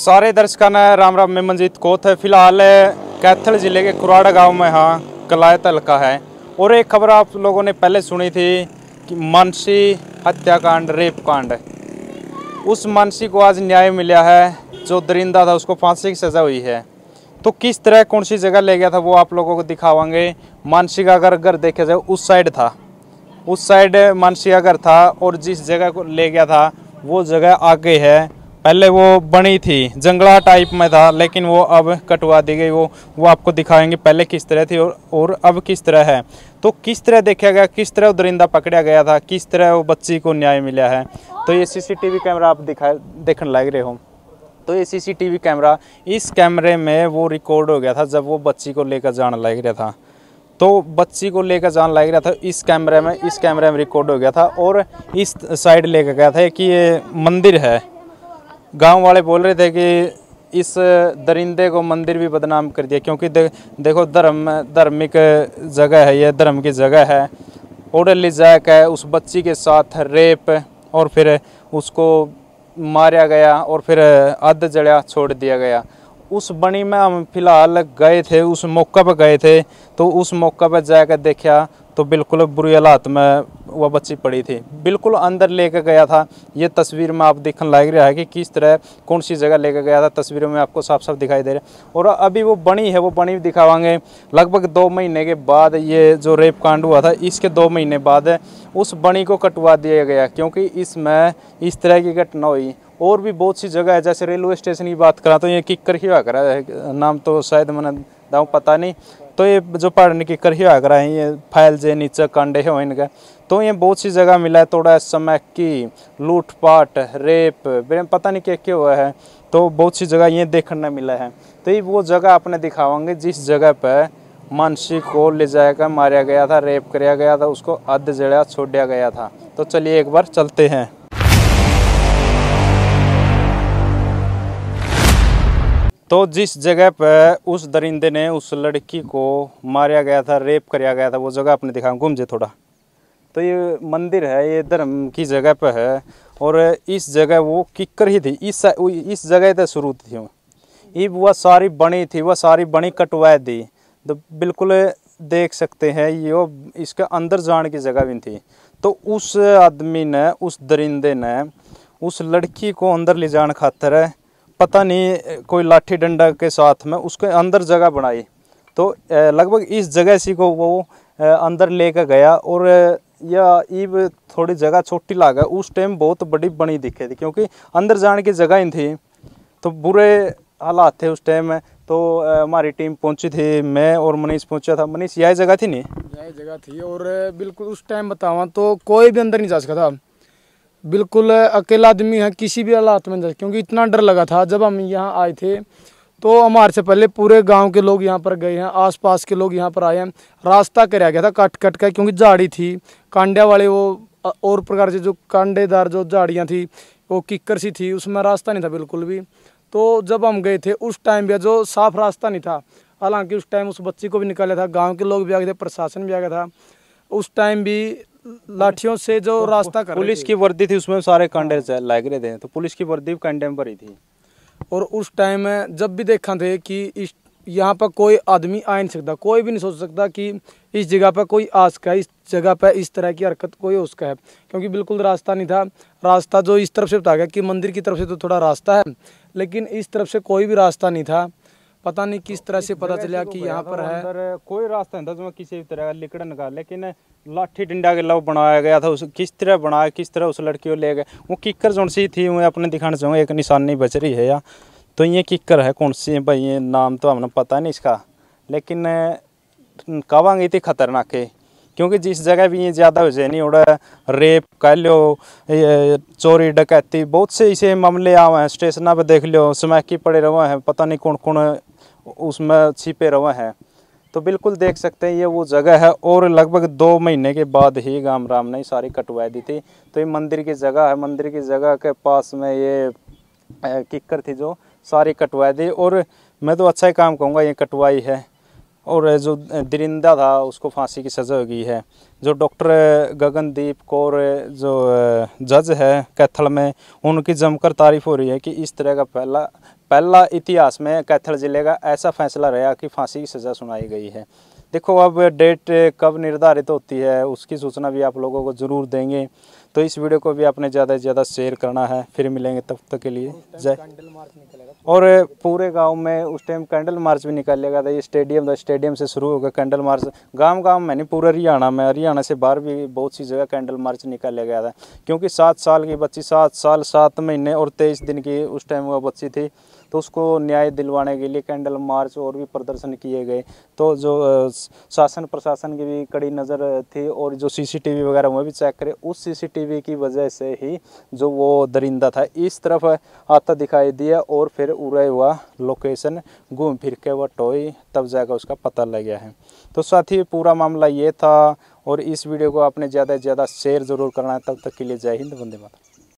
सारे दर्शकों ने राम राम में मनजीत कोत है फिलहाल कैथल ज़िले के कुराड़ा गांव में हाँ कलायत हल्का है और एक खबर आप लोगों ने पहले सुनी थी कि मानसी हत्याकांड रेप कांड उस मानसी को आज न्याय मिला है जो दरिंदा था उसको फांसी की सज़ा हुई है तो किस तरह कौन सी जगह ले गया था वो आप लोगों को दिखावाएंगे मानसी का अगर घर देखा जाए उस साइड था उस साइड मानसी का घर था और जिस जगह को ले गया था वो जगह आगे है पहले वो बनी थी जंगला टाइप में था लेकिन वो अब कटवा दी गई वो वो आपको दिखाएंगे पहले किस तरह थी और और अब किस तरह है तो किस तरह देखा गया किस तरह दरिंदा पकड़ा गया था किस तरह वो बच्ची को न्याय मिला है तो ये सीसीटीवी कैमरा आप दिखा देखने लग रहे हो तो ये सीसीटीवी कैमरा इस कैमरे में वो रिकॉर्ड हो गया था जब वो बच्ची को लेकर जान लग रहा था तो बच्ची को लेकर जान लग रहा था इस कैमरे में इस कैमरे में रिकॉर्ड हो गया था और इस साइड लेकर गया था कि ये मंदिर है गांव वाले बोल रहे थे कि इस दरिंदे को मंदिर भी बदनाम कर दिया क्योंकि दे, देखो धर्म धार्मिक जगह है यह धर्म की जगह है होटल ले है उस बच्ची के साथ रेप और फिर उसको मारा गया और फिर अध जड़ा छोड़ दिया गया उस बनी में हम फिलहाल गए थे उस मौका पर गए थे तो उस मौका पर जाकर देखा तो बिल्कुल बुरी हालात में वह बच्ची पड़ी थी बिल्कुल अंदर लेकर गया था ये तस्वीर में आप देखने लायक रहा है कि किस तरह कौन सी जगह लेकर गया था तस्वीरों में आपको साफ साफ दिखाई दे रहा है और अभी वो बनी है वो बनी दिखावाएंगे लगभग दो महीने के बाद ये जो रेप कांड हुआ था इसके दो महीने बाद उस बनी को कटवा दिया गया क्योंकि इसमें इस तरह की घटना हुई और भी बहुत सी जगह है जैसे रेलवे स्टेशन की बात करा तो ये किक्कर ही हुआ करा नाम तो शायद मैंने दाऊँ पता नहीं तो ये जो पढ़ने की करही आगरा है ये फैल जे नीचे कंडे है इनका तो ये बहुत सी जगह मिला है थोड़ा समय की लूटपाट रेप पता नहीं क्या क्या हुआ है तो बहुत सी जगह ये देखने मिला है तो ये वो जगह आपने दिखावांगे जिस जगह पर मानसी को ले जाकर मारा गया था रेप कराया गया था उसको अध जड़ा छोड़ा गया था तो चलिए एक बार चलते हैं तो जिस जगह पर उस दरिंदे ने उस लड़की को मारा गया था रेप कराया गया था वो जगह अपने दिखा घूम जाए थोड़ा तो ये मंदिर है ये धर्म की जगह पर है और इस जगह वो किकर ही थी इस इस जगह तक शुरू थी वो ये वह सारी बनी थी वह सारी बनी कटवा दी तो बिल्कुल देख सकते हैं ये इसके अंदर जाने की जगह भी थी तो उस आदमी ने उस दरिंदे ने उस लड़की को अंदर ले जाने खातर है पता नहीं कोई लाठी डंडा के साथ में उसके अंदर जगह बनाई तो लगभग इस जगह सी को वो अंदर लेकर गया और या ईब थोड़ी जगह छोटी लागा उस टाइम बहुत बड़ी बनी दिखे थी क्योंकि अंदर जाने की जगह ही थी तो बुरे हालात थे उस टाइम में तो हमारी टीम पहुंची थी मैं और मनीष पहुंचा था मनीष यही जगह थी नहीं यही जगह थी और बिल्कुल उस टाइम बतावा तो कोई भी अंदर नहीं जा सका था बिल्कुल अकेला आदमी है किसी भी हालात में क्योंकि इतना डर लगा था जब हम यहाँ आए थे तो हमारे से पहले पूरे गांव के लोग यहाँ पर गए हैं आसपास के लोग यहाँ पर आए हैं रास्ता कराया गया था कट कट का क्योंकि झाड़ी थी कांडे वाले वो और प्रकार से जो कांडेदार जो झाड़ियाँ थी वो किक्कर सी थी उसमें रास्ता नहीं था बिल्कुल भी तो जब हम गए थे उस टाइम भी जो साफ रास्ता नहीं था हालांकि उस टाइम उस बच्ची को भी निकाला था गाँव के लोग भी आ गए थे प्रशासन भी आ गया था उस टाइम भी लाठियों से जो रास्ता कर पुलिस की वर्दी थी उसमें सारे कांडे लग रहे थे तो पुलिस की वर्दी कंटेम्परी थी और उस टाइम जब भी देखा थे कि इस यहाँ पर कोई आदमी आ नहीं सकता कोई भी नहीं सोच सकता कि इस जगह पर कोई आ सका इस जगह पर इस तरह की हरकत कोई हो सका है क्योंकि बिल्कुल रास्ता नहीं था रास्ता जो इस तरफ से बता गया कि मंदिर की तरफ से तो थोड़ा रास्ता है लेकिन इस तरफ से कोई भी रास्ता नहीं था पता नहीं किस तरह से पता चला कि यहाँ पर है कोई रास्ता नहीं था किसी भी तरह का लिकड़न का लेकिन लाठी डंडा के लव बनाया गया था उस किस तरह बनाया किस तरह उस लड़की को ले गए वो किक्कर जोन सी थी मैं अपने दिखाने चाहूँगा एक निशानी बच रही है या तो ये किक्कर है कौन सी है भाई ये नाम तो हमने पता नहीं इसका लेकिन कहवांगी थी खतरनाक है क्योंकि जिस जगह भी ये ज़्यादा वजह नहीं उड़ा रेप कह लो चोरी डकैती बहुत से ऐसे मामले आवे हैं स्टेशन पर देख लो समैकी पड़े रहे हैं पता नहीं कौन कौन उसमें छिपे रहे हैं तो बिल्कुल देख सकते हैं ये वो जगह है और लगभग दो महीने के बाद ही गाम राम ने सारी कटवा दी थी तो ये मंदिर की जगह है मंदिर की जगह के पास में ये किक्कर थी जो सारी कटवा दी और मैं तो अच्छा ही काम कहूँगा ये कटवाई है और जो दरिंदा था उसको फांसी की सज़ा हो गई है जो डॉक्टर गगनदीप कौर जो जज है कैथल में उनकी जमकर तारीफ हो रही है कि इस तरह का पहला पहला इतिहास में कैथल ज़िले का ऐसा फैसला रहा कि फांसी की सज़ा सुनाई गई है देखो अब डेट कब निर्धारित होती है उसकी सूचना भी आप लोगों को ज़रूर देंगे तो इस वीडियो को भी आपने ज़्यादा से ज़्यादा शेयर करना है फिर मिलेंगे तब तक के लिए जय तो। और पूरे गांव में उस टाइम कैंडल मार्च भी निकालेगा था ये स्टेडियम था स्टेडियम से शुरू होगा कैंडल मार्च गांव गांव में नहीं पूरे हरियाणा में हरियाणा से बाहर भी बहुत सी जगह कैंडल मार्च निकाले गया था क्योंकि सात साल की बच्ची सात साल सात महीने और तेईस दिन की उस टाइम वह बच्ची थी तो उसको न्याय दिलवाने के लिए कैंडल मार्च और भी प्रदर्शन किए गए तो जो शासन प्रशासन की भी कड़ी नज़र थी और जो सीसीटीवी वगैरह वह भी चेक करे उस सीसीटीवी टीवी की वजह से ही जो वो दरिंदा था इस तरफ आता दिखाई दिया और फिर उड़ा हुआ लोकेशन घूम फिर के वह टोई तब जाकर उसका पता लग गया है तो साथ ही पूरा मामला ये था और इस वीडियो को आपने ज़्यादा से ज़्यादा शेयर ज़रूर करना है तब तक के लिए जय हिंद वंदे माता